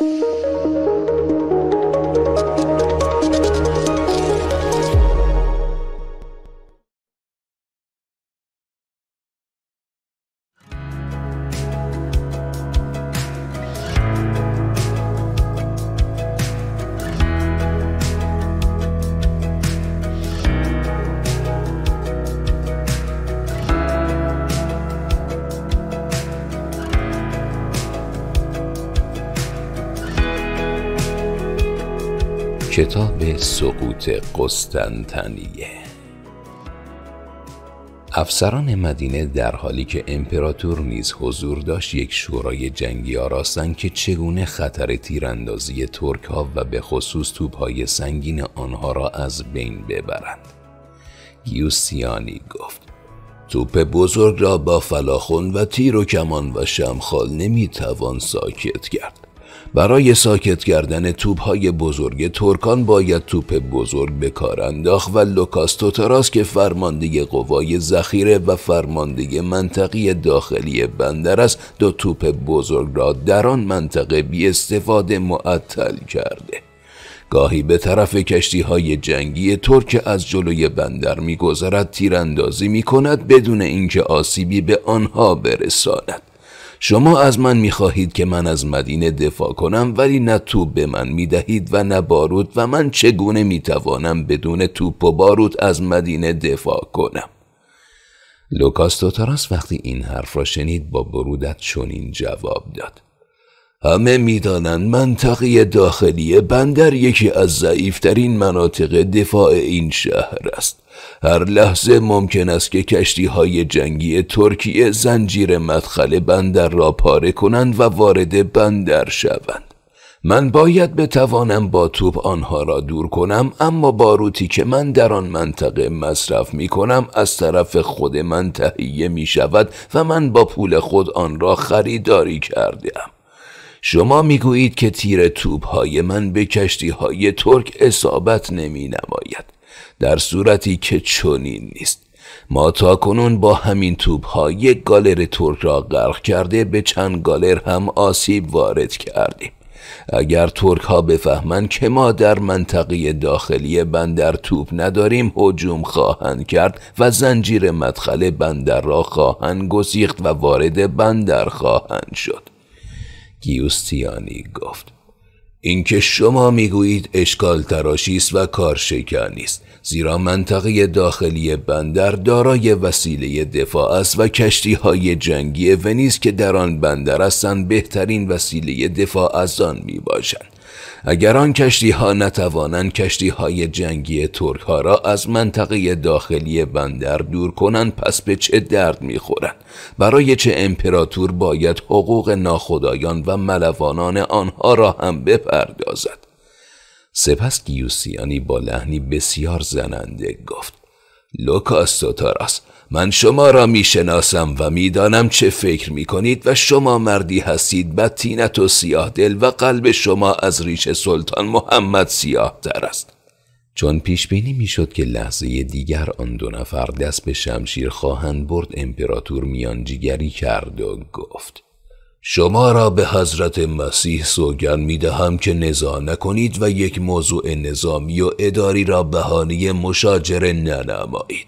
Música کتاب سقوط قسطنطنیه افسران مدینه در حالی که امپراتور نیز حضور داشت یک شورای جنگی آراستند که چگونه خطر تیراندازی ترک ها و به خصوص های سنگین آنها را از بین ببرند یوسیانی گفت توپ بزرگ را با فلاخون و تیر و کمان و شمخال نمیتوان ساکت کرد برای ساکت کردن توپهای بزرگ ترکان باید توپ بزرگ به کار و لوکاس که فرمانده قوای ذخیره و فرمانده منطقی داخلی بندر است دو توپ بزرگ را در آن منطقه بی استفاده معطل کرده گاهی به طرف کشتی های جنگی ترک از جلوی بندر میگذرد تیراندازی می کند بدون اینکه آسیبی به آنها برساند شما از من میخواهید که من از مدینه دفاع کنم ولی نه توپ به من میدهید و نه بارود و من چگونه میتوانم بدون توپ و بارود از مدینه دفاع کنم لوکاس توتاراس وقتی این حرف را شنید با برودت چنین جواب داد همه میدانند منطقه داخلی بندر یکی از ضعیفترین مناطق دفاع این شهر است هر لحظه ممکن است که کشتی های جنگی ترکیه زنجیر مدخل بندر را پاره کنند و وارد بندر شوند من باید بتوانم با توپ آنها را دور کنم اما باروتی که من در آن منطقه مصرف می کنم از طرف خود من تهیه می شود و من با پول خود آن را خریداری کردم شما گویید که تیر توپ های من به کشتی های ترک اصابت نمی نماید در صورتی که چنین نیست ما تا کنون با همین توپ ها یک گالر ترک را غرق کرده به چند گالر هم آسیب وارد کردیم اگر ترک ها بفهمند که ما در منطقه داخلی بندر توپ نداریم هجوم خواهند کرد و زنجیر مدخل بندر را خواهند گسیخت و وارد بندر خواهند شد گیوستیانی گفت اینکه شما میگویید اشکال تراشی است و کارشکنی است زیرا منطقه داخلی بندر دارای وسیله دفاع است و کشتی های جنگی ونیز که در آن بندر هستند بهترین وسیله دفاع از آن می باشند. اگر آن کشتی ها نتوانند کشتی های جنگی ترک ها را از منطقه داخلی بندر دور کنند پس به چه درد می‌خورند؟ برای چه امپراتور باید حقوق ناخدایان و ملوانان آنها را هم بپردازد سپس گیوسیانی با لحنی بسیار زننده گفت لوکاس توتاراس من شما را میشناسم و میدانم چه فکر می کنید و شما مردی هستید تینت و سیاه دل و قلب شما از ریش سلطان محمد سیاه تر است چون پیش بینی میشد که لحظه دیگر آن دو نفر دست به شمشیر خواهند برد امپراتور میانجیگری کرد و گفت شما را به حضرت مسیح سوگن می دهم که نزا نکنید و یک موضوع نظامی و اداری را بهانه مشاجره ننمایید.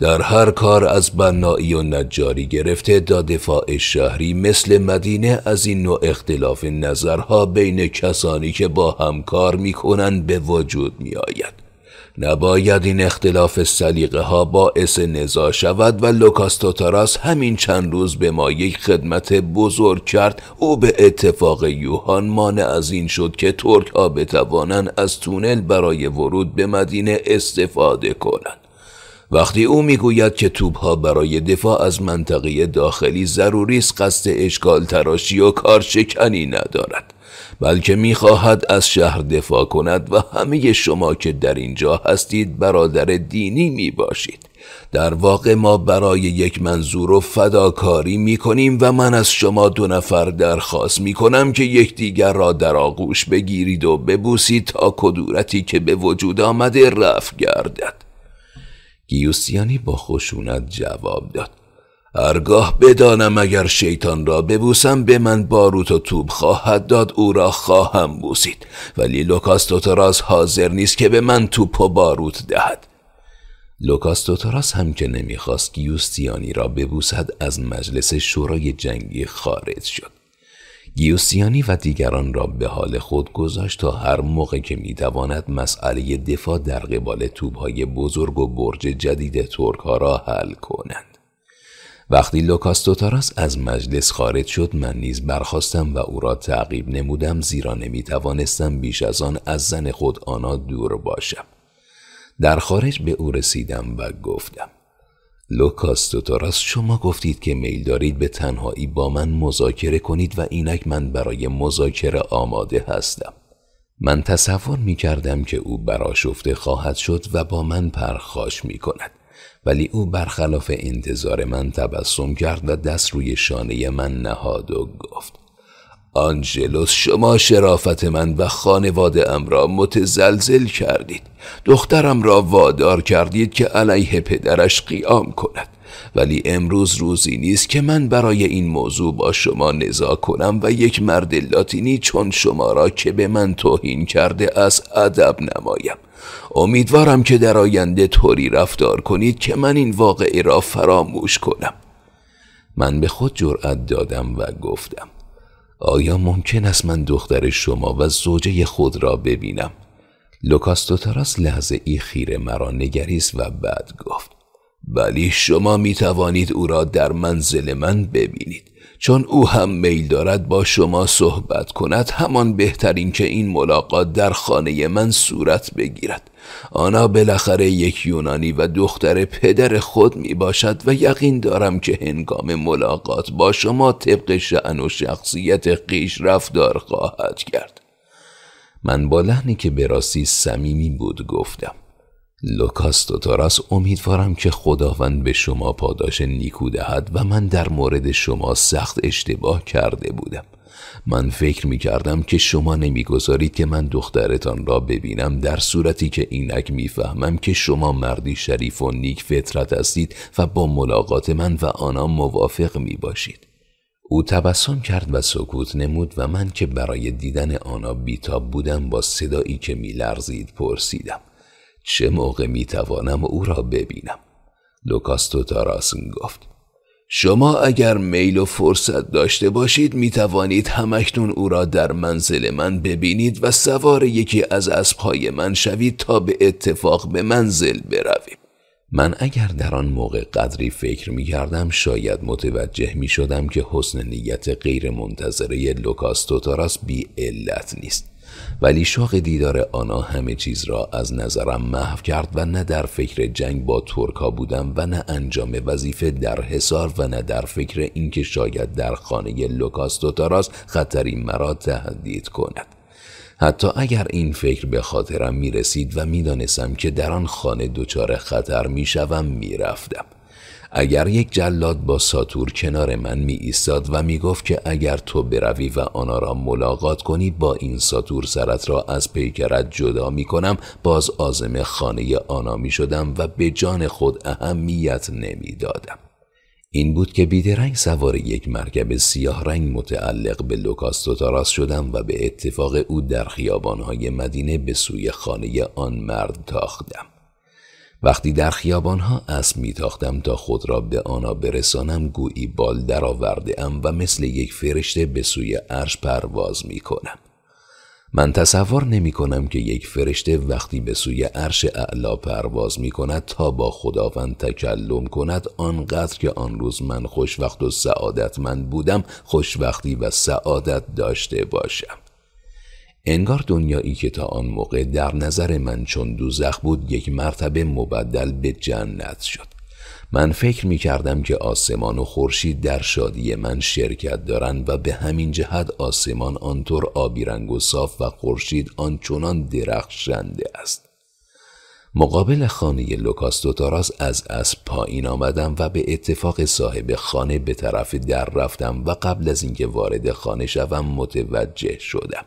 در هر کار از بنایی و نجاری گرفته تا دفاع شهری مثل مدینه از این نوع اختلاف نظرها بین کسانی که با هم کار می به وجود می نباید این اختلاف سلیقه ها باعث نزا شود و لوکاستوتاراس همین چند روز به ما یک خدمت بزرگ کرد او به اتفاق یوهان مانع از این شد که ترک ها بتوانند از تونل برای ورود به مدینه استفاده کنند وقتی او میگوید که توبها برای دفاع از منطقه داخلی ضروری است قصد اشکال تراشی و کارشکنی ندارد بلکه میخواهد از شهر دفاع کند و همه شما که در اینجا هستید برادر دینی می باشید در واقع ما برای یک منظور و فداکاری می کنیم و من از شما دو نفر درخواست می کنم که یکدیگر را در آغوش بگیرید و ببوسید تا کدورتی که به وجود آمده رفت گردد گیوسیانی با خشونت جواب داد هرگاه بدانم اگر شیطان را ببوسم به من باروت و توب خواهد داد او را خواهم بوسید ولی لوکاستوتراس حاضر نیست که به من توپ و باروت دهد لوکاستوتراس هم که نمیخواست گیوستیانی را ببوسد از مجلس شورای جنگی خارج شد گیوستیانی و دیگران را به حال خود گذاشت تا هر موقع که میتواند مسئله دفاع در قبال توبهای بزرگ و برج جدید ترک ها را حل کنند وقتی لوکاستوتاراس از مجلس خارج شد من نیز برخواستم و او را تعقیب نمودم زیرا نمی توانستم بیش از آن از زن خود آنا دور باشم. در خارج به او رسیدم و گفتم لوکاستوتاراس شما گفتید که میل دارید به تنهایی با من مذاکره کنید و اینک من برای مذاکره آماده هستم. من تصور می کردم که او براشفته خواهد شد و با من پرخاش می کند. ولی او برخلاف انتظار من تبسم کرد و دست روی شانه من نهاد و گفت آنجلوس شما شرافت من و خانواده ام را متزلزل کردید دخترم را وادار کردید که علیه پدرش قیام کند ولی امروز روزی نیست که من برای این موضوع با شما نزا کنم و یک مرد لاتینی چون شما را که به من توهین کرده از ادب نمایم امیدوارم که در آینده طوری رفتار کنید که من این واقعه را فراموش کنم من به خود جرأت دادم و گفتم آیا ممکن است من دختر شما و زوجه خود را ببینم؟ لوکاستوتراس لحظه ای خیره مرا نگریست و بعد گفت ولی شما می توانید او را در منزل من ببینید چون او هم میل دارد با شما صحبت کند همان بهترین که این ملاقات در خانه من صورت بگیرد آنها بالاخره یک یونانی و دختر پدر خود می باشد و یقین دارم که هنگام ملاقات با شما طبق شعن و شخصیت قیش رفتار خواهد کرد من با لحنی که به راستی صمیمی بود گفتم لوکاس دوتاراس امیدوارم که خداوند به شما پاداش نیکو دهد و من در مورد شما سخت اشتباه کرده بودم من فکر می کردم که شما نمیگذارید که من دخترتان را ببینم در صورتی که اینک فهمم که شما مردی شریف و نیک فطرت هستید و با ملاقات من و آنها موافق می باشید. او تبسم کرد و سکوت نمود و من که برای دیدن آنها بیتاب بودم با صدایی که لرزید پرسیدم چه موقع می توانم او را ببینم لوکاستو تاراسن گفت شما اگر میل و فرصت داشته باشید می توانید همکنون او را در منزل من ببینید و سوار یکی از اسبهای من شوید تا به اتفاق به منزل برویم من اگر در آن موقع قدری فکر می کردم شاید متوجه می شدم که حسن نیت غیر منتظره لوکاستو تاراس بی علت نیست ولی شاق دیدار آنا همه چیز را از نظرم محو کرد و نه در فکر جنگ با ترکا بودم و نه انجام وظیفه در حصار و نه در فکر اینکه شاید در خانه لوکاس تاراس خطری مرا تهدید کند حتی اگر این فکر به خاطرم می رسید و می که در آن خانه دچار خطر می شوم می رفتم. اگر یک جلاد با ساتور کنار من می ایستاد و می گفت که اگر تو بروی و آنها را ملاقات کنی با این ساتور سرت را از پیکرت جدا می کنم باز آزم خانه آنها می شدم و به جان خود اهمیت نمی دادم. این بود که بیدرنگ سوار یک مرکب سیاه رنگ متعلق به لوکاستو تاراس شدم و به اتفاق او در خیابانهای مدینه به سوی خانه آن مرد تاختم. وقتی در خیابانها اسب میتاختم تا خود را به آنا برسانم گویی بال درآورده ام و مثل یک فرشته به سوی عرش پرواز میکنم من تصور نمی کنم که یک فرشته وقتی به سوی عرش اعلا پرواز می کند تا با خداوند تکلم کند آنقدر که آن روز من خوشوقت و من بودم خوشوقتی و سعادت داشته باشم انگار دنیایی که تا آن موقع در نظر من چون دوزخ بود یک مرتبه مبدل به جنت شد من فکر می کردم که آسمان و خورشید در شادی من شرکت دارند و به همین جهت آسمان آنطور آبی رنگ و صاف و خورشید آنچنان درخشنده است مقابل خانه لوکاس دوتاراس از اسب پایین آمدم و به اتفاق صاحب خانه به طرف در رفتم و قبل از اینکه وارد خانه شوم متوجه شدم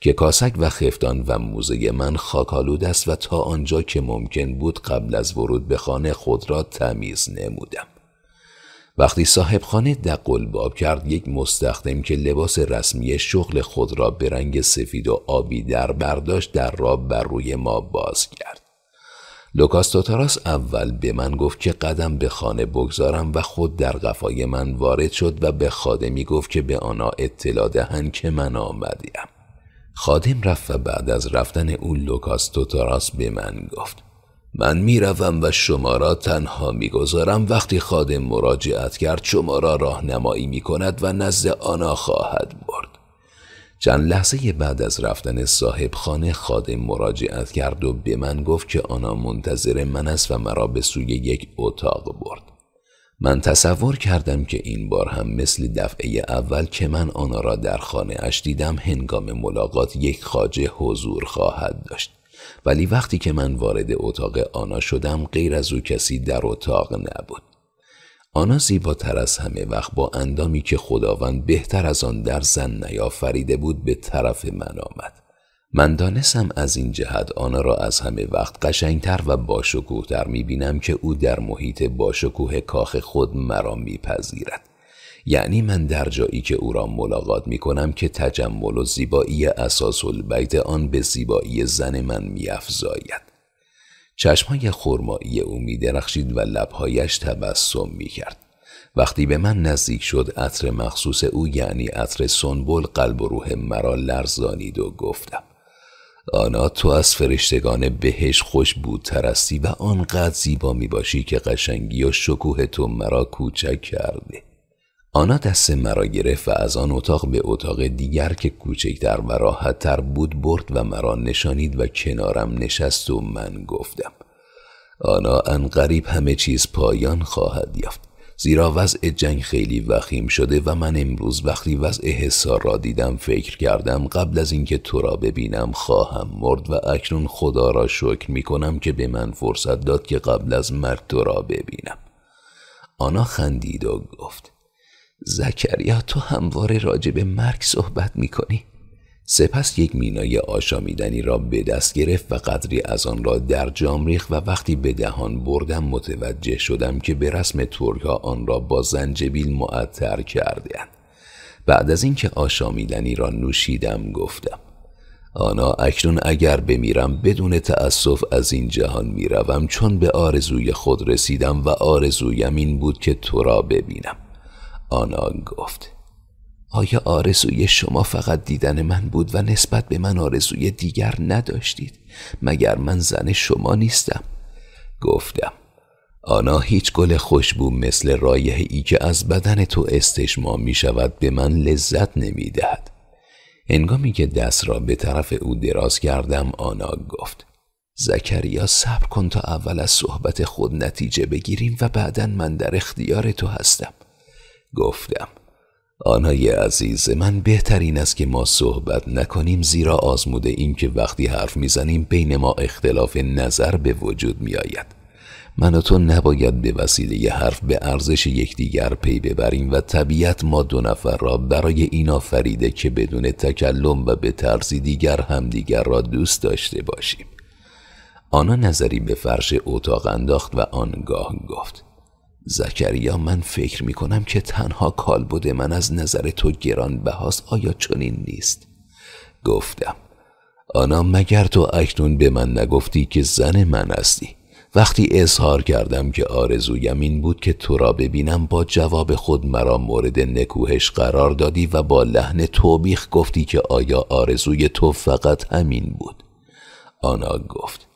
که کاسک و خفتان و موزه من خاکالود است و تا آنجا که ممکن بود قبل از ورود به خانه خود را تمیز نمودم وقتی صاحب خانه دقل باب کرد یک مستخدم که لباس رسمی شغل خود را به رنگ سفید و آبی در برداشت در را بر روی ما باز کرد. لوکاس توتاراس اول به من گفت که قدم به خانه بگذارم و خود در قفای من وارد شد و به خادمی گفت که به آنها اطلاع دهند که من آمدیم. خادم رفت و بعد از رفتن او لوکاس توتاراس به من گفت من میروم و شما را تنها میگذارم وقتی خادم مراجعت کرد شما را راهنمایی می کند و نزد آنا خواهد برد چند لحظه بعد از رفتن صاحب خانه خادم مراجعت کرد و به من گفت که آنا منتظر من است و مرا به سوی یک اتاق برد من تصور کردم که این بار هم مثل دفعه اول که من آنا را در خانه اش دیدم هنگام ملاقات یک خاجه حضور خواهد داشت ولی وقتی که من وارد اتاق آنا شدم غیر از او کسی در اتاق نبود آنا زیباتر از همه وقت با اندامی که خداوند بهتر از آن در زن نیافریده بود به طرف من آمد من دانستم از این جهت آن را از همه وقت قشنگتر و می بینم که او در محیط باشکوه کاخ خود مرا پذیرد. یعنی من در جایی که او را ملاقات می کنم که تجمل و زیبایی اساس البیت آن به زیبایی زن من میافزاید چشمهای خرمایی او میدرخشید و لبهایش تبسم کرد. وقتی به من نزدیک شد عطر مخصوص او یعنی عطر سنبل قلب و روح مرا لرزانید و گفتم آنا تو از فرشتگان بهش خوش بود ترستی و آنقدر زیبا می باشی که قشنگی و شکوه تو مرا کوچک کرده آنا دست مرا گرفت و از آن اتاق به اتاق دیگر که کوچکتر و راحتتر بود برد و مرا نشانید و کنارم نشست و من گفتم آنا انقریب همه چیز پایان خواهد یافت زیرا وضع جنگ خیلی وخیم شده و من امروز وقتی وضع حسار را دیدم فکر کردم قبل از اینکه تو را ببینم خواهم مرد و اکنون خدا را شکر می کنم که به من فرصت داد که قبل از مرگ تو را ببینم آنا خندید و گفت زکریا تو همواره راجب به مرگ صحبت می کنی سپس یک مینای آشامیدنی را به دست گرفت و قدری از آن را در جام ریخت و وقتی به دهان بردم متوجه شدم که به رسم ترک آن را با زنجبیل معطر کردند بعد از اینکه آشامیدنی را نوشیدم گفتم آنا اکنون اگر بمیرم بدون تأسف از این جهان میروم چون به آرزوی خود رسیدم و آرزویم این بود که تو را ببینم آنا گفت آیا آرزوی شما فقط دیدن من بود و نسبت به من آرزوی دیگر نداشتید مگر من زن شما نیستم گفتم آنا هیچ گل خوشبو مثل رایه ای که از بدن تو استشمام می شود به من لذت نمی دهد. انگامی که دست را به طرف او دراز کردم آنا گفت زکریا صبر کن تا اول از صحبت خود نتیجه بگیریم و بعدا من در اختیار تو هستم گفتم آنهای عزیز من بهترین است که ما صحبت نکنیم زیرا آزموده این که وقتی حرف میزنیم بین ما اختلاف نظر به وجود میآید من و تو نباید به وسیله حرف به ارزش یکدیگر پی ببریم و طبیعت ما دو نفر را برای این آفریده که بدون تکلم و به طرزی دیگر همدیگر را دوست داشته باشیم آنا نظری به فرش اتاق انداخت و آنگاه گفت زکریا من فکر می کنم که تنها کالبد من از نظر تو گران بهاست آیا چنین نیست گفتم آنا مگر تو اکنون به من نگفتی که زن من هستی وقتی اظهار کردم که آرزویم این بود که تو را ببینم با جواب خود مرا مورد نکوهش قرار دادی و با لحن توبیخ گفتی که آیا آرزوی تو فقط همین بود آنا گفت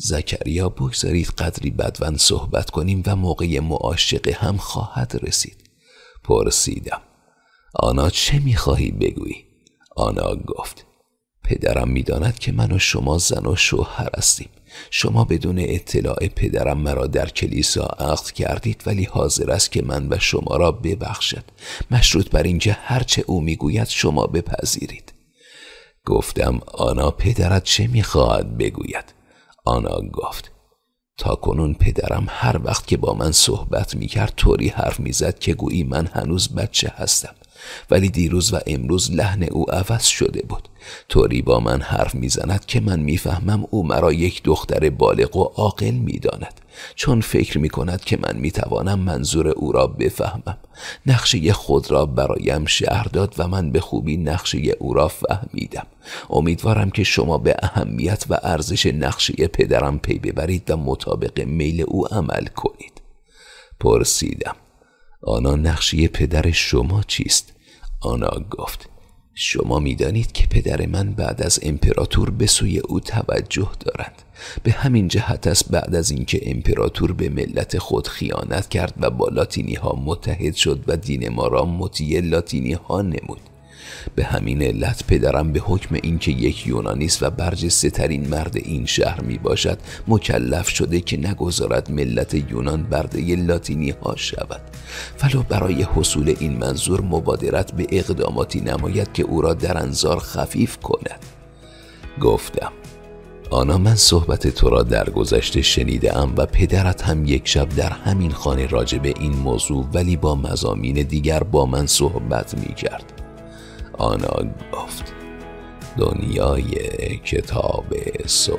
زکریا بگذارید قدری بدون صحبت کنیم و موقع معاشقه هم خواهد رسید پرسیدم آنا چه میخواهی بگویی آنا گفت پدرم میداند که من و شما زن و شوهر هستیم شما بدون اطلاع پدرم مرا در کلیسا عقد کردید ولی حاضر است که من و شما را ببخشد مشروط بر اینکه هرچه او میگوید شما بپذیرید گفتم آنا پدرت چه میخواهد بگوید آنا گفت تا کنون پدرم هر وقت که با من صحبت می کرد طوری حرف میزد که گویی من هنوز بچه هستم ولی دیروز و امروز لحن او عوض شده بود طوری با من حرف میزند که من میفهمم او مرا یک دختر بالغ و عاقل میداند چون فکر می کند که من میتوانم منظور او را بفهمم نقشه خود را برایم شهر داد و من به خوبی نقشه او را فهمیدم امیدوارم که شما به اهمیت و ارزش نقشه پدرم پی ببرید و مطابق میل او عمل کنید پرسیدم آنا نقشی پدر شما چیست؟ آنا گفت شما میدانید که پدر من بعد از امپراتور به سوی او توجه دارد به همین جهت است بعد از اینکه امپراتور به ملت خود خیانت کرد و با لاتینی ها متحد شد و دین ما را مطیع لاتینی ها نمود به همین علت پدرم به حکم اینکه یک یونانیست و برجسته ترین مرد این شهر می باشد مکلف شده که نگذارد ملت یونان برده لاتینی ها شود ولو برای حصول این منظور مبادرت به اقداماتی نماید که او را در انظار خفیف کند گفتم آنا من صحبت تو را در گذشته شنیده ام و پدرت هم یک شب در همین خانه راجب این موضوع ولی با مزامین دیگر با من صحبت می کرد آنا گفت دنیای کتاب صوتی